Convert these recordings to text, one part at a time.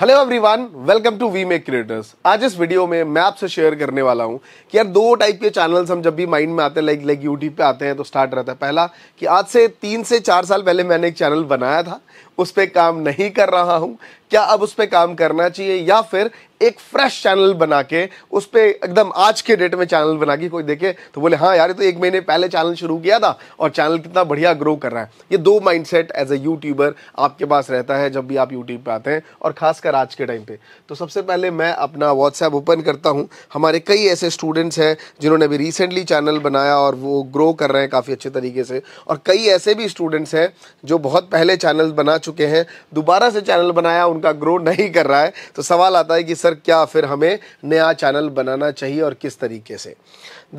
hello everyone welcome to we make creators आज इस video में मैं आपसे शेयर करने वाला हूं कि यार दो टाइप के चैनल्स हम जब भी माइंड में आते हैं लाइक लाइक यूट्यूब पे आते हैं तो स्टार्ट रहता है पहला कि आज से तीन से चार साल पहले मैंने एक चैनल बनाया था उस पर काम नहीं कर रहा हूं क्या अब उस पर काम करना चाहिए या फिर एक फ्रेश चैनल बना के उस पर एकदम आज के डेट में चैनल बना के कोई देखे तो बोले हाँ यार ये तो एक महीने पहले चैनल शुरू किया था और चैनल कितना बढ़िया ग्रो कर रहा है ये दो माइंडसेट एज ए यूट्यूबर आपके पास रहता है जब भी आप यूट्यूब पर आते हैं और ख़ासकर आज के टाइम पर तो सबसे पहले मैं अपना व्हाट्सएप ओपन करता हूँ हमारे कई ऐसे स्टूडेंट्स हैं जिन्होंने अभी रिसेंटली चैनल बनाया और वो ग्रो कर रहे हैं काफ़ी अच्छे तरीके से और कई ऐसे भी स्टूडेंट्स हैं जो बहुत पहले चैनल बना चुके हैं दोबारा से चैनल बनाया उनका ग्रो नहीं कर रहा है तो सवाल आता है कि सर क्या फिर हमें नया चैनल बनाना चाहिए और किस तरीके से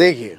देखिए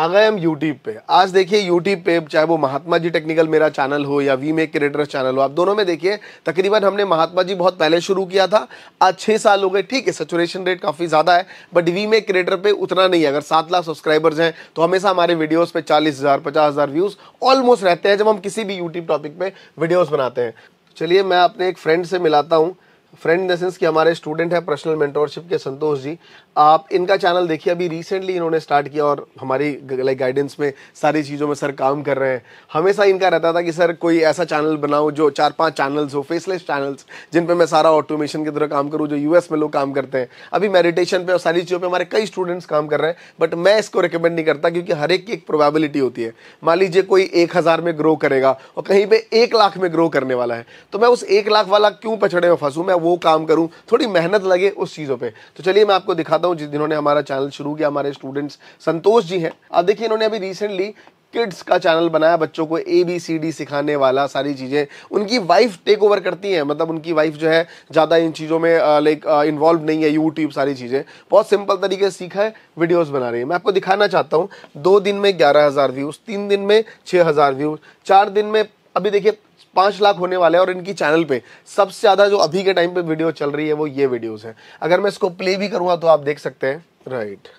आ गए हम यूट्यूब पे आज देखिए यूट्यूब पे चाहे वो महात्मा जी टेक्निकल मेरा चैनल हो या वी मेक क्रिएटर चैनल हो आप दोनों में देखिए तकरीबन हमने महात्मा जी बहुत पहले शुरू किया था आज छः साल हो गए ठीक है सेचुरेशन रेट काफ़ी ज़्यादा है बट वी मेक क्रिएटर पे उतना नहीं है अगर सात लाख सब्सक्राइबर्स हैं तो हमेशा हमारे वीडियोज़ पर चालीस हज़ार पचास हज़ार व्यूज़ ऑलमोस्ट रहते हैं जब हम किसी भी यूट्यूब टॉपिक पर वीडियोज़ बनाते हैं चलिए मैं अपने एक फ्रेंड से मिलाता हूँ फ्रेंड इन द कि हमारे स्टूडेंट हैं पर्सनल मेंटोरशिप के संतोष जी आप इनका चैनल देखिए अभी रिसेंटली इन्होंने स्टार्ट किया और हमारी लाइक गाइडेंस में सारी चीज़ों में सर काम कर रहे हैं हमेशा इनका रहता था कि सर कोई ऐसा चैनल बनाओ जो चार पांच चैनल्स हो फेसलेस चैनल्स जिन पर मैं सारा ऑटोमेशन की तरह काम करूँ जो यू में लोग काम करते हैं अभी मेडिटेशन पर और सारी चीज़ों पर हमारे कई स्टूडेंट्स काम कर रहे हैं बट मैं इसको रिकमेंड नहीं करता क्योंकि हर एक की एक प्रोबेबिलिटी होती है मान लीजिए कोई एक में ग्रो करेगा और कहीं पर एक लाख में ग्रो करने वाला है तो मैं उस एक लाख वाला क्यों पछड़े में फंसूँ मैं वो काम करूँ थोड़ी मेहनत लगे उस चीज़ों पर तो चलिए मैं आपको दिखाता हूँ जिस जिन्होंने हमारा चैनल शुरू किया हमारे स्टूडेंट्स संतोष जी हैं अब देखिए इन्होंने अभी रिसेंटली किड्स का चैनल बनाया बच्चों को ए बी सी डी सिखाने वाला सारी चीज़ें उनकी वाइफ टेक ओवर करती हैं मतलब उनकी वाइफ जो है ज़्यादा इन चीज़ों में लाइक इन्वॉल्व नहीं है यूट्यूब सारी चीज़ें बहुत सिंपल तरीके से सीखा है वीडियोस बना रही है मैं आपको दिखाना चाहता हूँ दो दिन में ग्यारह हज़ार व्यूज़ तीन दिन में छः हज़ार व्यूज़ चार दिन में अभी देखिए पांच लाख होने वाले हैं और इनकी चैनल पे सबसे ज़्यादा जो अभी के टाइम पे वीडियो चल रही है वो ये वीडियोस हैं अगर मैं इसको प्ले भी करूंगा तो आप देख सकते हैं राइट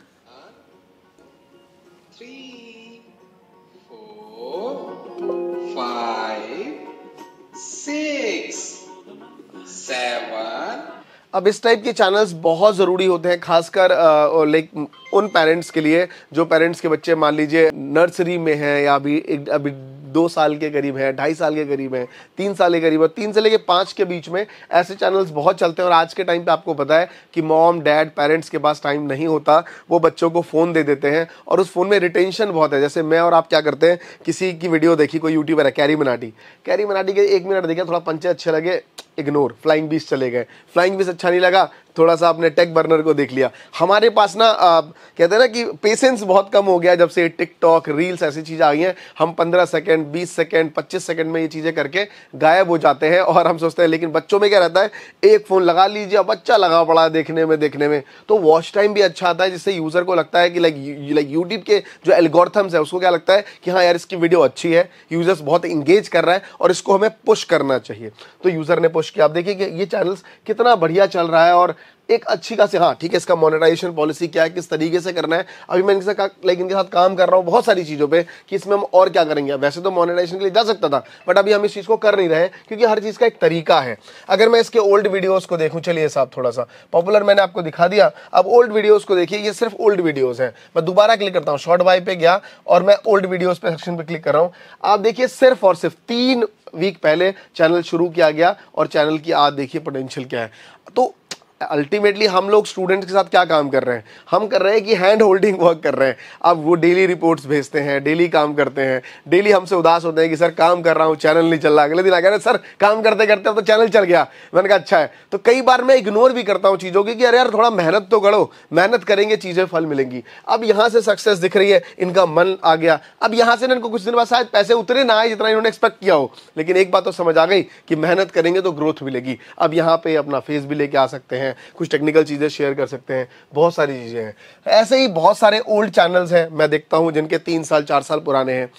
अब इस टाइप के चैनल्स बहुत ज़रूरी होते हैं खासकर लाइक उन पेरेंट्स के लिए जो पेरेंट्स के बच्चे मान लीजिए नर्सरी में हैं या अभी अभी दो साल के करीब है ढाई साल के करीब है तीन साल के करीब है तीन से लेके पाँच के बीच में ऐसे चैनल्स बहुत चलते हैं और आज के टाइम पे आपको पता है कि मॉम डैड पेरेंट्स के पास टाइम नहीं होता वो बच्चों को फ़ोन दे देते हैं और उस फ़ोन में रिटेंशन बहुत है जैसे मैं और आप क्या करते हैं किसी की वीडियो देखी कोई यूट्यूबर है कैरी मनाटी कैरी मनाटी के एक मिनट देखा थोड़ा पंचे अच्छे लगे इग्नोर फ्लाइंग बीस चले गए फ्लाइंग बीस अच्छा नहीं लगा थोड़ा सा आपने टेक बर्नर को देख लिया हमारे पास ना आप कहते हैं ना कि पेशेंस बहुत कम हो गया जब से टिकटॉक रील्स ऐसी चीज़ें आई हैं हम 15 सेकंड 20 सेकंड 25 सेकंड में ये चीज़ें करके गायब हो जाते हैं और हम सोचते हैं लेकिन बच्चों में क्या रहता है एक फ़ोन लगा लीजिए अब बच्चा लगा पड़ा है देखने में देखने में तो वॉच टाइम भी अच्छा आता है जिससे यूज़र को लगता है कि लाइक लाइक यूट्यूब के जो एल्गोरथम्स है उसको क्या लगता है कि हाँ यार इसकी वीडियो अच्छी है यूज़र्स बहुत इंगेज कर रहा है और इसको हमें पुश करना चाहिए तो यूज़र ने पुश कोशिश किया आप देखिए कि ये चैनल्स कितना बढ़िया चल रहा है और एक अच्छी खासी हाँ ठीक है इसका मोनेटाइजेशन पॉलिसी क्या है किस तरीके से करना है अभी मैं इनके साथ लाइक इनके साथ काम कर रहा हूँ बहुत सारी चीज़ों पे कि इसमें हम और क्या करेंगे वैसे तो मोनेटाइजेशन के लिए जा सकता था बट अभी हम इस चीज़ को कर नहीं रहे क्योंकि हर चीज़ का एक तरीका है अगर मैं इसके ओल्ड वीडियोज़ को देखूँ चलिए साहब थोड़ा सा पॉपुलर मैंने आपको दिखा दिया अब ओल्ड वीडियोज़ को देखिए ये सिर्फ ओल्ड वीडियोज़ हैं मैं दोबारा क्लिक करता हूँ शॉर्ट बाई पे गया और मैं ओल्ड वीडियोज़ पे सेक्शन पर क्लिक कर रहा हूँ आप देखिए सिर्फ और सिर्फ तीन वीक पहले चैनल शुरू किया गया और चैनल की आज देखिए पोटेंशियल क्या है तो अल्टीमेटली हम लोग स्टूडेंट्स के साथ क्या काम कर रहे हैं हम कर रहे हैं कि हैंड होल्डिंग वर्क कर रहे हैं अब वो डेली रिपोर्ट्स भेजते हैं डेली काम करते हैं डेली हमसे उदास होते हैं कि सर काम कर रहा हूँ चैनल नहीं चल रहा अगले दिन आ गया सर काम करते करते तो चैनल चल गया मैंने कहा अच्छा है तो कई बार मैं इग्नोर भी करता हूँ चीज़ों की कि अरे यार थोड़ा मेहनत तो करो मेहनत करेंगे चीज़ें फल मिलेंगी अब यहाँ से सक्सेस दिख रही है इनका मन आ गया अब यहाँ से इनको कुछ दिन बाद शायद पैसे उतरे ना आए जितना इन्होंने एक्सपेक्ट किया हो लेकिन एक बात तो समझ आ गई कि मेहनत करेंगे तो ग्रोथ मिलेगी अब यहाँ पे अपना फेस भी लेके आ सकते हैं हैं कुछ टेक्निकल चीज़ें शेयर कर सकते हैं बहुत सारी चीज़ें हैं ऐसे ही बहुत सारे ओल्ड चैनल्स हैं मैं देखता हूँ जिनके तीन साल चार साल पुराने हैं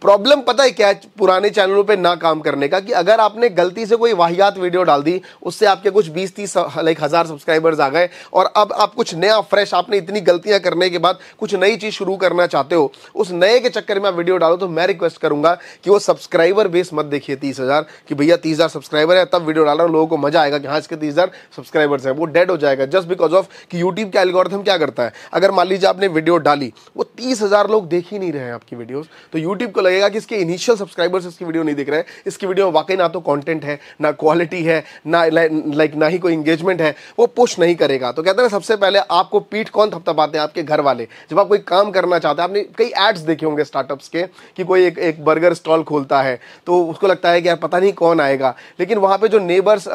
प्रॉब्लम पता है क्या है पुराने चैनलों पे ना काम करने का कि अगर आपने गलती से कोई वाहियात वीडियो डाल दी उससे आपके कुछ बीस तीस लाइक हज़ार सब्सक्राइबर्स आ गए और अब आप कुछ नया फ्रेश आपने इतनी गलतियां करने के बाद कुछ नई चीज़ शुरू करना चाहते हो उस नए के चक्कर में आप वीडियो डालो तो मैं रिक्वेस्ट करूंगा कि वो सब्सक्राइबर बेस मत देखिए तीस हज़ार कि भैया तीस हज़ार सब्सक्राइबर है तब वीडियो डाल लोगों को मजा आएगा कि हाँ इसके तीस हज़ार सब्सक्राइबर्स हैं वो डेड हो जाएगा जस्ट बिकॉज ऑफ कि यूट्यूब का एल्गोरिथम क्या करता है अगर मान लीजिए आपने वीडियो डाली वो तीस लोग देख ही नहीं रहे हैं आपकी वीडियोज़ तो यूट्यूब को लगेगा कि इसके इनिशियल सब्सक्राइबर्स इसकी वीडियो नहीं देख रहे हैं इसकी वीडियो में वाकई ना तो कॉन्टेंट है ना क्वालिटी है ना लाइक ना ही कोई इंगेजमेंट है वो पुश नहीं करेगा तो कहते हैं सबसे पहले आपको पीठ कौन थपथपाते हैं आपके घर वाले जब आप कोई काम करना चाहते हैं आपने कई एड्स देखे होंगे स्टार्टअप्स के कि कोई एक एक बर्गर स्टॉल खोलता है तो उसको लगता है कि यार पता नहीं कौन आएगा लेकिन वहाँ पे जो नेबर्स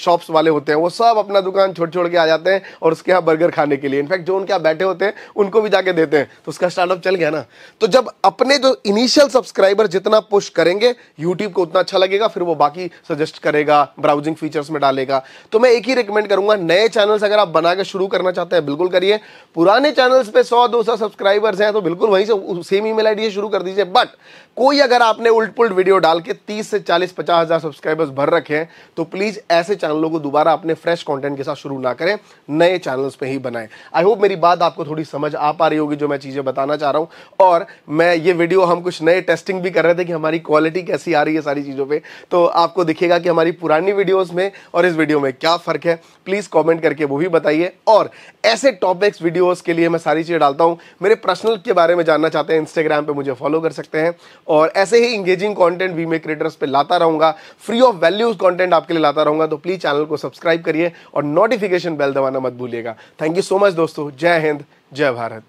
शॉप्स वाले होते हैं वो सब अपना दुकान छोड़ छोड़ के आ जाते हैं और उसके यहाँ बर्गर खाने के लिए इनफैक्ट जो उनके यहाँ बैठे होते हैं उनको भी जाके देते हैं तो उसका स्टार्टअप चल गया ना तो जब अपने जो इनिशियल सब्सक्राइबर जितना पुश करेंगे यूट्यूब को उतना अच्छा लगेगा फिर वो बाकी सजेस्ट करेगा ब्राउजिंग फीचर्स में डालेगा तो मैं एक ही रिकमेंड करूंगा नए चैनल्स अगर आप बनाकर शुरू करना चाहते हैं बिल्कुल करिए पुराने चैनल्स पे सौ दो सौ सब्सक्राइबर्स हैं तो बिल्कुल वहीं से सेम ईमेल आईडी से शुरू कर दीजिए बट कोई अगर आपने उल्ट पुल्ट वीडियो डाल के तीस से चालीस पचास हज़ार सब्सक्राइबर्स भर रखे हैं तो प्लीज़ ऐसे चैनलों को दोबारा अपने फ्रेश कॉन्टेंट के साथ शुरू ना करें नए चैनल्स पर ही बनाएं आई होप मेरी बात आपको थोड़ी समझ आ पा रही होगी जो मैं चीज़ें बताना चाह रहा हूं और मैं ये वीडियो हम कुछ नए टेस्टिंग भी कर रहे थे कि हमारी क्वालिटी कैसी आ रही है सारी चीज़ों पर तो आपको दिखेगा कि हमारी पुरानी वीडियोज़ में और इस वीडियो में क्या फ़र्क है प्लीज़ कॉमेंट करके वो भी बताइए और ऐसे टॉपिक्स वीडियोज़ के लिए मैं सारी चीज़ें डालता हूँ मेरे पर्सनल के बारे में जानना चाहते हैं इंस्टाग्राम पर मुझे फॉलो कर सकते हैं और ऐसे ही engaging content we make creators पर लाता रहूँगा फ्री ऑफ वैल्यूज कॉन्टेंट आपके लिए लाता रहूँगा तो प्लीज़ चैनल को सब्सक्राइब करिए और नोटिफिकेशन बेल दबाना मत भूलिएगा थैंक यू सो मच दोस्तों जय हिंद जय भारत